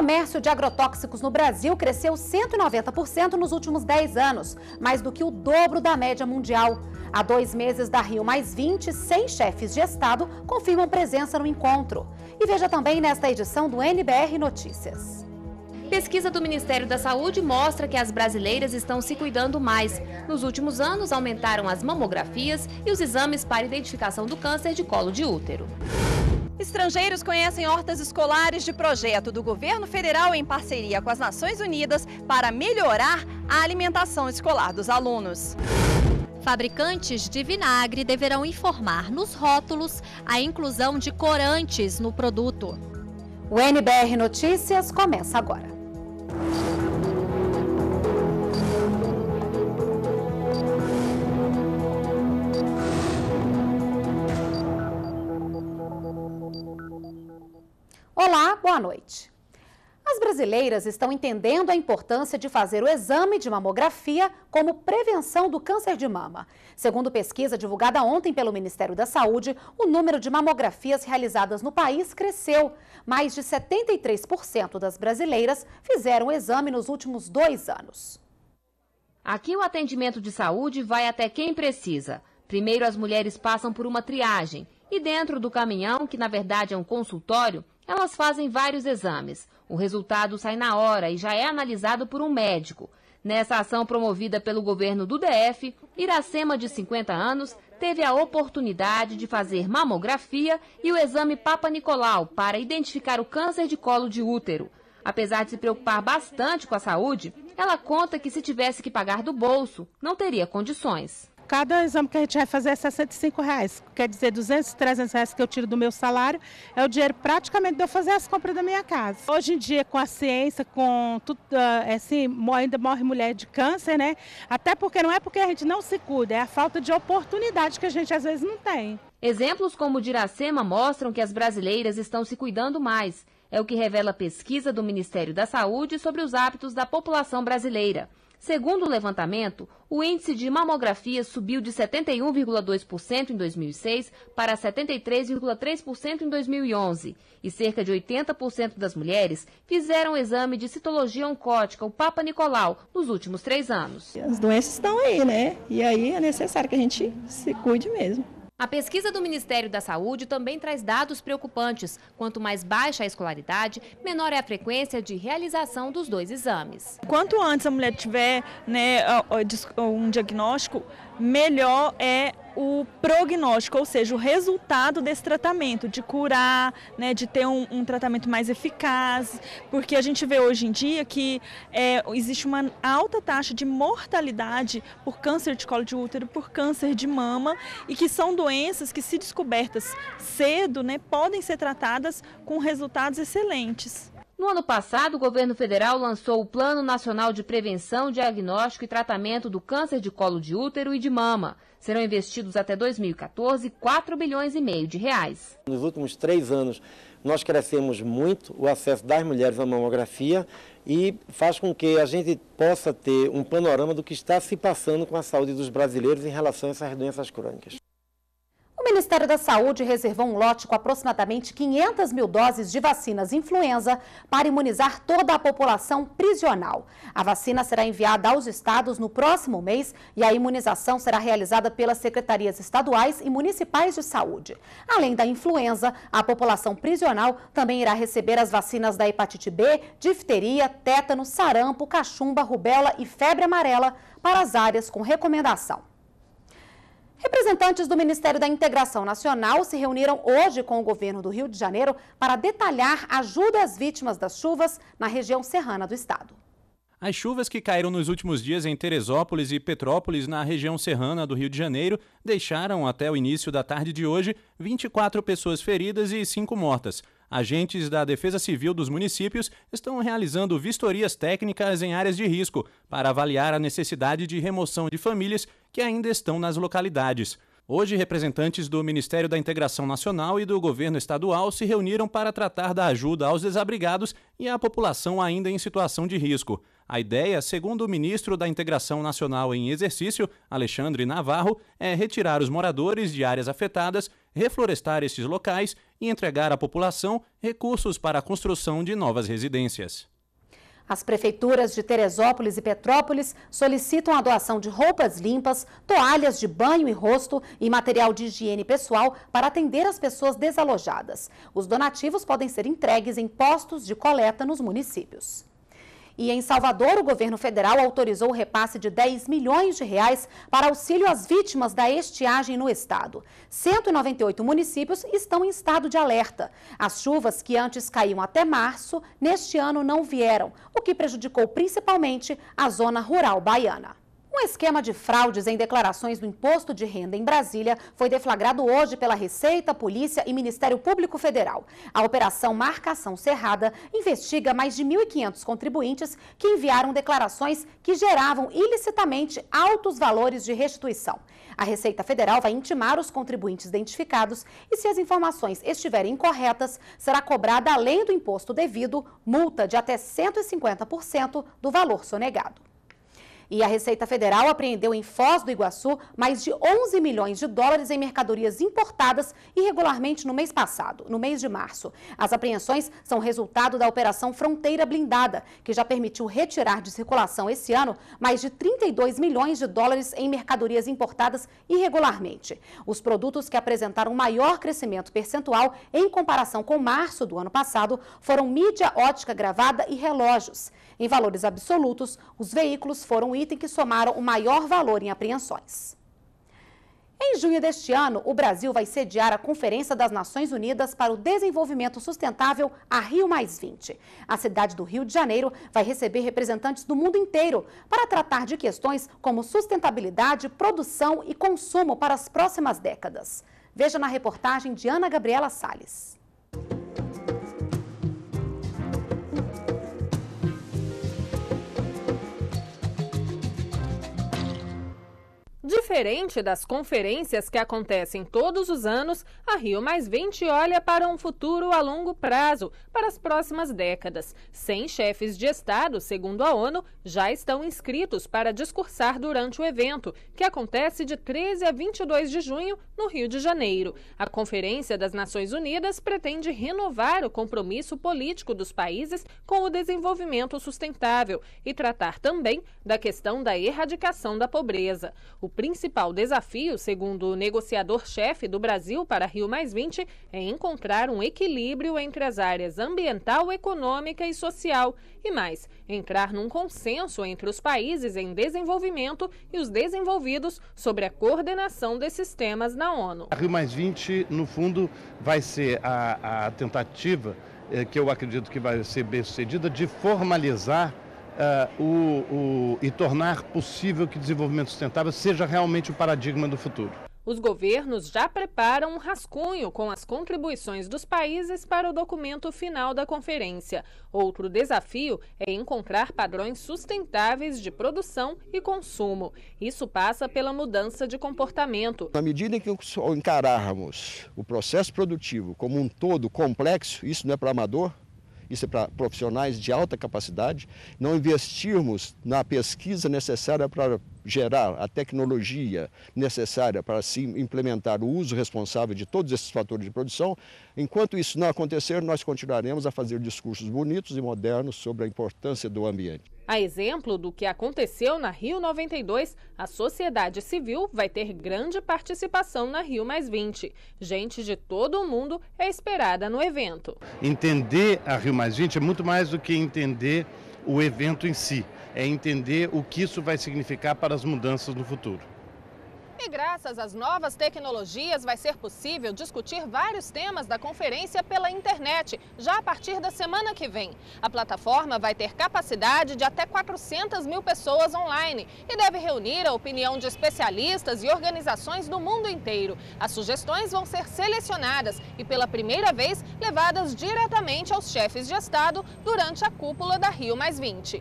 comércio de agrotóxicos no Brasil cresceu 190% nos últimos 10 anos, mais do que o dobro da média mundial. Há dois meses da Rio Mais 20, 100 chefes de Estado confirmam presença no encontro. E veja também nesta edição do NBR Notícias. Pesquisa do Ministério da Saúde mostra que as brasileiras estão se cuidando mais. Nos últimos anos, aumentaram as mamografias e os exames para identificação do câncer de colo de útero. Estrangeiros conhecem hortas escolares de projeto do governo federal em parceria com as Nações Unidas para melhorar a alimentação escolar dos alunos. Fabricantes de vinagre deverão informar nos rótulos a inclusão de corantes no produto. O NBR Notícias começa agora. Olá, boa noite. As brasileiras estão entendendo a importância de fazer o exame de mamografia como prevenção do câncer de mama. Segundo pesquisa divulgada ontem pelo Ministério da Saúde, o número de mamografias realizadas no país cresceu. Mais de 73% das brasileiras fizeram o exame nos últimos dois anos. Aqui o atendimento de saúde vai até quem precisa. Primeiro, as mulheres passam por uma triagem e, dentro do caminhão, que na verdade é um consultório, elas fazem vários exames. O resultado sai na hora e já é analisado por um médico. Nessa ação promovida pelo governo do DF, Iracema, de 50 anos, teve a oportunidade de fazer mamografia e o exame Papa Nicolau para identificar o câncer de colo de útero. Apesar de se preocupar bastante com a saúde, ela conta que se tivesse que pagar do bolso, não teria condições cada exame que a gente vai fazer é 65 reais. Quer dizer, 200, 300 reais que eu tiro do meu salário é o dinheiro praticamente de eu fazer as compras da minha casa. Hoje em dia, com a ciência, com tudo, ah, é assim, ainda morre mulher de câncer, né? Até porque não é porque a gente não se cuida, é a falta de oportunidade que a gente às vezes não tem. Exemplos como o de Iracema mostram que as brasileiras estão se cuidando mais. É o que revela a pesquisa do Ministério da Saúde sobre os hábitos da população brasileira. Segundo o levantamento, o índice de mamografia subiu de 71,2% em 2006 para 73,3% em 2011, e cerca de 80% das mulheres fizeram o exame de citologia oncótica, o Papa Nicolau, nos últimos três anos. As doenças estão aí, né? E aí é necessário que a gente se cuide mesmo. A pesquisa do Ministério da Saúde também traz dados preocupantes. Quanto mais baixa a escolaridade, menor é a frequência de realização dos dois exames. Quanto antes a mulher tiver né, um diagnóstico, melhor é o prognóstico, ou seja, o resultado desse tratamento, de curar, né, de ter um, um tratamento mais eficaz, porque a gente vê hoje em dia que é, existe uma alta taxa de mortalidade por câncer de colo de útero, por câncer de mama, e que são doenças que, se descobertas cedo, né, podem ser tratadas com resultados excelentes. No ano passado, o governo federal lançou o Plano Nacional de Prevenção, Diagnóstico e Tratamento do Câncer de Colo de Útero e de Mama. Serão investidos até 2014 4 bilhões e meio de reais. Nos últimos três anos, nós crescemos muito o acesso das mulheres à mamografia e faz com que a gente possa ter um panorama do que está se passando com a saúde dos brasileiros em relação a essas doenças crônicas. O Ministério da Saúde reservou um lote com aproximadamente 500 mil doses de vacinas influenza para imunizar toda a população prisional. A vacina será enviada aos estados no próximo mês e a imunização será realizada pelas secretarias estaduais e municipais de saúde. Além da influenza, a população prisional também irá receber as vacinas da hepatite B, difteria, tétano, sarampo, cachumba, rubéola e febre amarela para as áreas com recomendação. Representantes do Ministério da Integração Nacional se reuniram hoje com o governo do Rio de Janeiro para detalhar ajuda às vítimas das chuvas na região serrana do estado. As chuvas que caíram nos últimos dias em Teresópolis e Petrópolis, na região serrana do Rio de Janeiro, deixaram até o início da tarde de hoje 24 pessoas feridas e 5 mortas agentes da Defesa Civil dos municípios estão realizando vistorias técnicas em áreas de risco para avaliar a necessidade de remoção de famílias que ainda estão nas localidades. Hoje, representantes do Ministério da Integração Nacional e do governo estadual se reuniram para tratar da ajuda aos desabrigados e à população ainda em situação de risco. A ideia, segundo o ministro da Integração Nacional em exercício, Alexandre Navarro, é retirar os moradores de áreas afetadas, reflorestar esses locais e entregar à população recursos para a construção de novas residências. As prefeituras de Teresópolis e Petrópolis solicitam a doação de roupas limpas, toalhas de banho e rosto e material de higiene pessoal para atender as pessoas desalojadas. Os donativos podem ser entregues em postos de coleta nos municípios. E em Salvador, o governo federal autorizou o repasse de 10 milhões de reais para auxílio às vítimas da estiagem no estado. 198 municípios estão em estado de alerta. As chuvas que antes caíam até março, neste ano não vieram, o que prejudicou principalmente a zona rural baiana. Um esquema de fraudes em declarações do imposto de renda em Brasília foi deflagrado hoje pela Receita, Polícia e Ministério Público Federal. A operação Marcação Cerrada investiga mais de 1.500 contribuintes que enviaram declarações que geravam ilicitamente altos valores de restituição. A Receita Federal vai intimar os contribuintes identificados e, se as informações estiverem incorretas, será cobrada, além do imposto devido, multa de até 150% do valor sonegado. E a Receita Federal apreendeu em Foz do Iguaçu mais de 11 milhões de dólares em mercadorias importadas irregularmente no mês passado, no mês de março. As apreensões são resultado da Operação Fronteira Blindada, que já permitiu retirar de circulação esse ano mais de 32 milhões de dólares em mercadorias importadas irregularmente. Os produtos que apresentaram maior crescimento percentual em comparação com março do ano passado foram mídia ótica gravada e relógios. Em valores absolutos, os veículos foram o item que somaram o maior valor em apreensões. Em junho deste ano, o Brasil vai sediar a Conferência das Nações Unidas para o Desenvolvimento Sustentável, a Rio A cidade do Rio de Janeiro vai receber representantes do mundo inteiro para tratar de questões como sustentabilidade, produção e consumo para as próximas décadas. Veja na reportagem de Ana Gabriela Salles. Diferente das conferências que acontecem todos os anos, a Rio Mais 20 olha para um futuro a longo prazo, para as próximas décadas. 100 chefes de Estado, segundo a ONU, já estão inscritos para discursar durante o evento, que acontece de 13 a 22 de junho no Rio de Janeiro. A Conferência das Nações Unidas pretende renovar o compromisso político dos países com o desenvolvimento sustentável e tratar também da questão da erradicação da pobreza. O principal desafio, segundo o negociador-chefe do Brasil para Rio é encontrar um equilíbrio entre as áreas ambiental, econômica e social. E mais, entrar num consenso entre os países em desenvolvimento e os desenvolvidos sobre a coordenação desses temas na ONU. A Rio no fundo, vai ser a, a tentativa, eh, que eu acredito que vai ser bem sucedida, de formalizar uh, o, o, e tornar possível que desenvolvimento sustentável seja realmente o paradigma do futuro. Os governos já preparam um rascunho com as contribuições dos países para o documento final da conferência. Outro desafio é encontrar padrões sustentáveis de produção e consumo. Isso passa pela mudança de comportamento. Na medida em que encararmos o processo produtivo como um todo complexo, isso não é para amador, isso é para profissionais de alta capacidade, não investirmos na pesquisa necessária para gerar a tecnologia necessária para se implementar o uso responsável de todos esses fatores de produção, enquanto isso não acontecer, nós continuaremos a fazer discursos bonitos e modernos sobre a importância do ambiente. A exemplo do que aconteceu na Rio 92, a sociedade civil vai ter grande participação na Rio Mais 20. Gente de todo o mundo é esperada no evento. Entender a Rio Mais 20 é muito mais do que entender o evento em si, é entender o que isso vai significar para para as mudanças no futuro. E graças às novas tecnologias vai ser possível discutir vários temas da conferência pela internet, já a partir da semana que vem. A plataforma vai ter capacidade de até 400 mil pessoas online e deve reunir a opinião de especialistas e organizações do mundo inteiro. As sugestões vão ser selecionadas e, pela primeira vez, levadas diretamente aos chefes de Estado durante a cúpula da Rio Mais 20.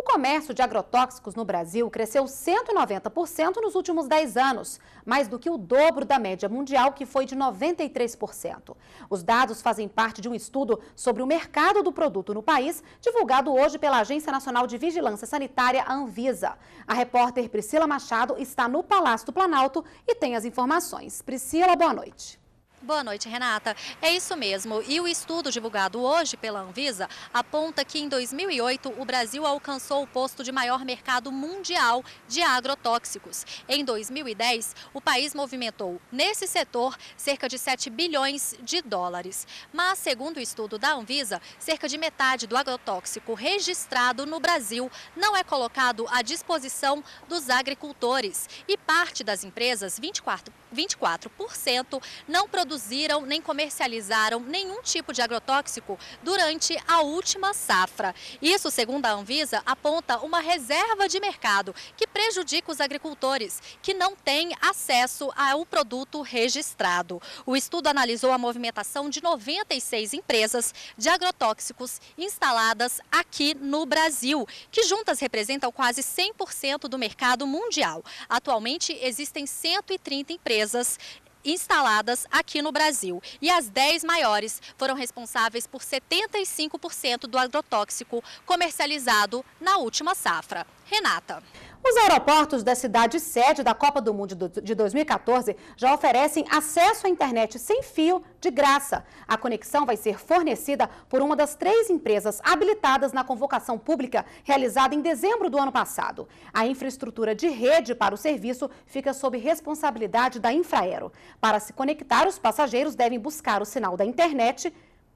O comércio de agrotóxicos no Brasil cresceu 190% nos últimos 10 anos, mais do que o dobro da média mundial, que foi de 93%. Os dados fazem parte de um estudo sobre o mercado do produto no país, divulgado hoje pela Agência Nacional de Vigilância Sanitária, a Anvisa. A repórter Priscila Machado está no Palácio do Planalto e tem as informações. Priscila, boa noite. Boa noite, Renata. É isso mesmo. E o estudo divulgado hoje pela Anvisa aponta que em 2008 o Brasil alcançou o posto de maior mercado mundial de agrotóxicos. Em 2010, o país movimentou nesse setor cerca de 7 bilhões de dólares. Mas, segundo o estudo da Anvisa, cerca de metade do agrotóxico registrado no Brasil não é colocado à disposição dos agricultores e parte das empresas, 24, 24% não produz produziram nem comercializaram nenhum tipo de agrotóxico durante a última safra. Isso, segundo a Anvisa, aponta uma reserva de mercado que prejudica os agricultores que não têm acesso ao produto registrado. O estudo analisou a movimentação de 96 empresas de agrotóxicos instaladas aqui no Brasil, que juntas representam quase 100% do mercado mundial. Atualmente existem 130 empresas instaladas aqui no Brasil. E as 10 maiores foram responsáveis por 75% do agrotóxico comercializado na última safra. Renata. Os aeroportos da cidade sede da Copa do Mundo de 2014 já oferecem acesso à internet sem fio de graça. A conexão vai ser fornecida por uma das três empresas habilitadas na convocação pública realizada em dezembro do ano passado. A infraestrutura de rede para o serviço fica sob responsabilidade da Infraero. Para se conectar, os passageiros devem buscar o sinal da internet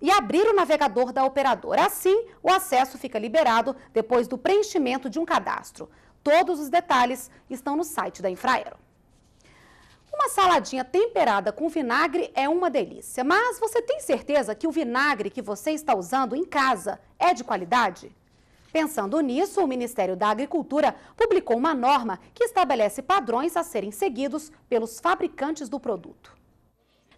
e abrir o navegador da operadora. Assim, o acesso fica liberado depois do preenchimento de um cadastro. Todos os detalhes estão no site da Infraero. Uma saladinha temperada com vinagre é uma delícia, mas você tem certeza que o vinagre que você está usando em casa é de qualidade? Pensando nisso, o Ministério da Agricultura publicou uma norma que estabelece padrões a serem seguidos pelos fabricantes do produto.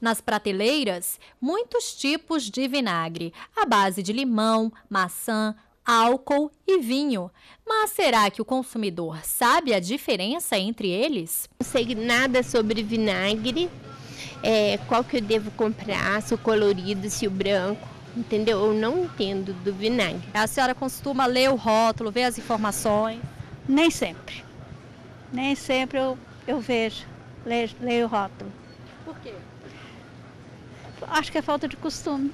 Nas prateleiras, muitos tipos de vinagre, à base de limão, maçã, álcool e vinho. Mas será que o consumidor sabe a diferença entre eles? Não sei nada sobre vinagre, é, qual que eu devo comprar, se o colorido, se o branco. Entendeu? Eu não entendo do vinagre. A senhora costuma ler o rótulo, ver as informações? Nem sempre. Nem sempre eu, eu vejo, leio, leio o rótulo. Por quê? Acho que é falta de costume.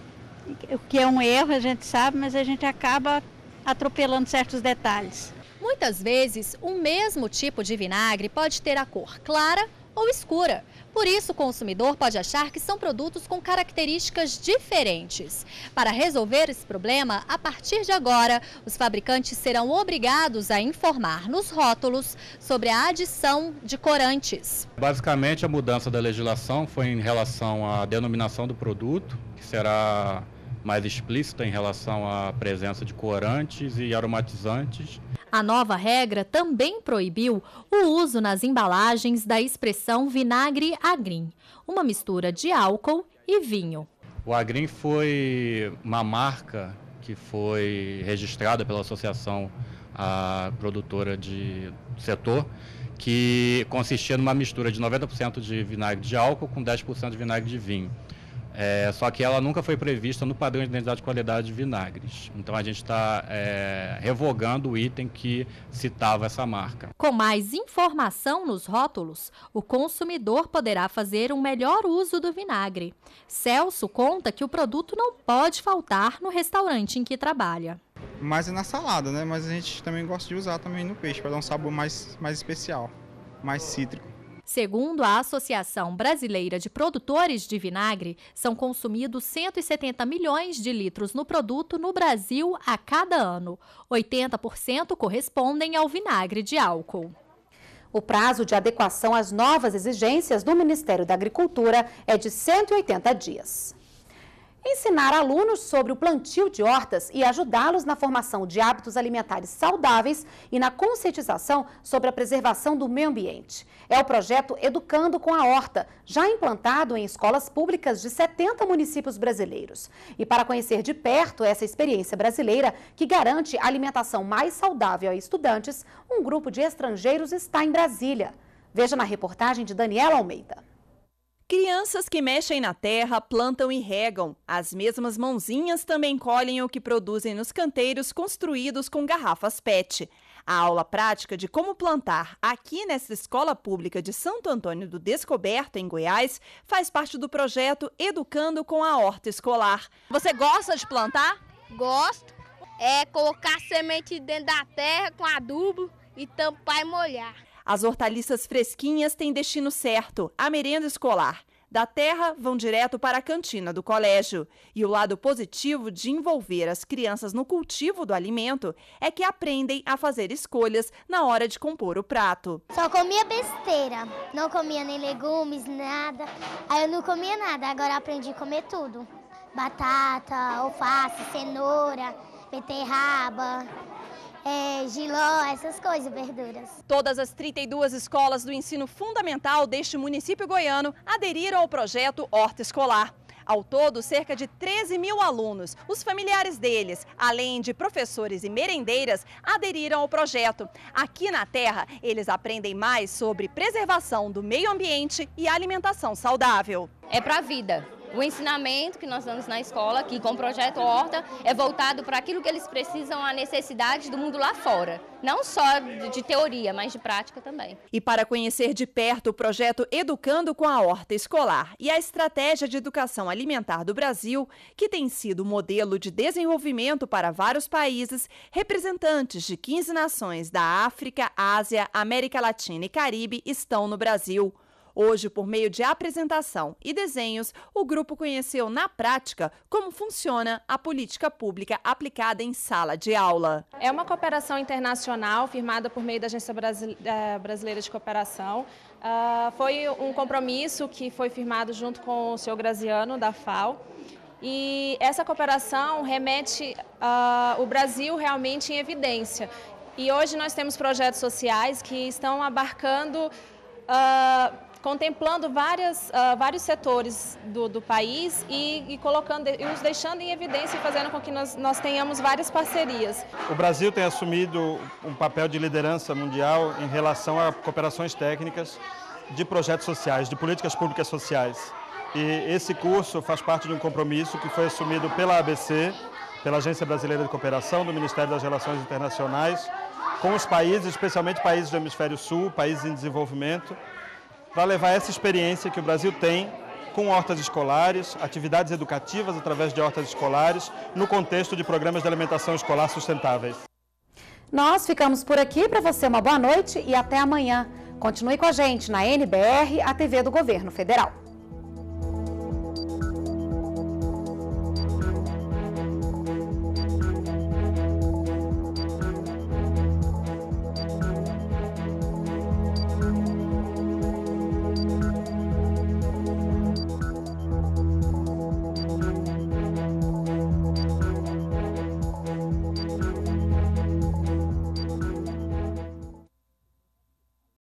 O que é um erro, a gente sabe, mas a gente acaba atropelando certos detalhes. Muitas vezes, o mesmo tipo de vinagre pode ter a cor clara ou escura. Por isso, o consumidor pode achar que são produtos com características diferentes. Para resolver esse problema, a partir de agora, os fabricantes serão obrigados a informar nos rótulos sobre a adição de corantes. Basicamente, a mudança da legislação foi em relação à denominação do produto, que será mais explícita em relação à presença de corantes e aromatizantes. A nova regra também proibiu o uso nas embalagens da expressão vinagre agrim, uma mistura de álcool e vinho. O agrim foi uma marca que foi registrada pela associação a produtora de setor, que consistia numa mistura de 90% de vinagre de álcool com 10% de vinagre de vinho. É, só que ela nunca foi prevista no padrão de identidade de qualidade de vinagres. Então a gente está é, revogando o item que citava essa marca. Com mais informação nos rótulos, o consumidor poderá fazer um melhor uso do vinagre. Celso conta que o produto não pode faltar no restaurante em que trabalha. Mas é na salada, né? Mas a gente também gosta de usar também no peixe para dar um sabor mais, mais especial, mais cítrico. Segundo a Associação Brasileira de Produtores de Vinagre, são consumidos 170 milhões de litros no produto no Brasil a cada ano. 80% correspondem ao vinagre de álcool. O prazo de adequação às novas exigências do Ministério da Agricultura é de 180 dias. Ensinar alunos sobre o plantio de hortas e ajudá-los na formação de hábitos alimentares saudáveis e na conscientização sobre a preservação do meio ambiente. É o projeto Educando com a Horta, já implantado em escolas públicas de 70 municípios brasileiros. E para conhecer de perto essa experiência brasileira que garante alimentação mais saudável a estudantes, um grupo de estrangeiros está em Brasília. Veja na reportagem de Daniela Almeida. Crianças que mexem na terra, plantam e regam. As mesmas mãozinhas também colhem o que produzem nos canteiros construídos com garrafas PET. A aula prática de como plantar aqui nesta escola pública de Santo Antônio do Descoberto, em Goiás, faz parte do projeto Educando com a Horta Escolar. Você gosta de plantar? Gosto. É colocar semente dentro da terra com adubo e tampar e molhar. As hortaliças fresquinhas têm destino certo, a merenda escolar. Da terra vão direto para a cantina do colégio. E o lado positivo de envolver as crianças no cultivo do alimento é que aprendem a fazer escolhas na hora de compor o prato. Só comia besteira, não comia nem legumes, nada. Aí eu não comia nada, agora aprendi a comer tudo: batata, alface, cenoura, beterraba, é, giló, essas coisas, verduras. Todas as 32 escolas do ensino fundamental deste município goiano aderiram ao projeto Horta Escolar. Ao todo, cerca de 13 mil alunos, os familiares deles, além de professores e merendeiras, aderiram ao projeto. Aqui na Terra, eles aprendem mais sobre preservação do meio ambiente e alimentação saudável. É para a vida. O ensinamento que nós damos na escola, que com o projeto Horta, é voltado para aquilo que eles precisam, a necessidade do mundo lá fora. Não só de teoria, mas de prática também. E para conhecer de perto o projeto Educando com a Horta Escolar e a Estratégia de Educação Alimentar do Brasil, que tem sido modelo de desenvolvimento para vários países, representantes de 15 nações da África, Ásia, América Latina e Caribe estão no Brasil. Hoje, por meio de apresentação e desenhos, o grupo conheceu na prática como funciona a política pública aplicada em sala de aula. É uma cooperação internacional firmada por meio da Agência eh, Brasileira de Cooperação. Uh, foi um compromisso que foi firmado junto com o senhor Graziano, da FAO. E essa cooperação remete uh, o Brasil realmente em evidência. E hoje nós temos projetos sociais que estão abarcando uh, contemplando várias, uh, vários setores do, do país e, e colocando e os deixando em evidência e fazendo com que nós, nós tenhamos várias parcerias. O Brasil tem assumido um papel de liderança mundial em relação a cooperações técnicas de projetos sociais, de políticas públicas sociais. E esse curso faz parte de um compromisso que foi assumido pela ABC, pela Agência Brasileira de Cooperação, do Ministério das Relações Internacionais, com os países, especialmente países do Hemisfério Sul, países em desenvolvimento, para levar essa experiência que o Brasil tem com hortas escolares, atividades educativas através de hortas escolares, no contexto de programas de alimentação escolar sustentáveis. Nós ficamos por aqui. Para você, uma boa noite e até amanhã. Continue com a gente na NBR, a TV do Governo Federal.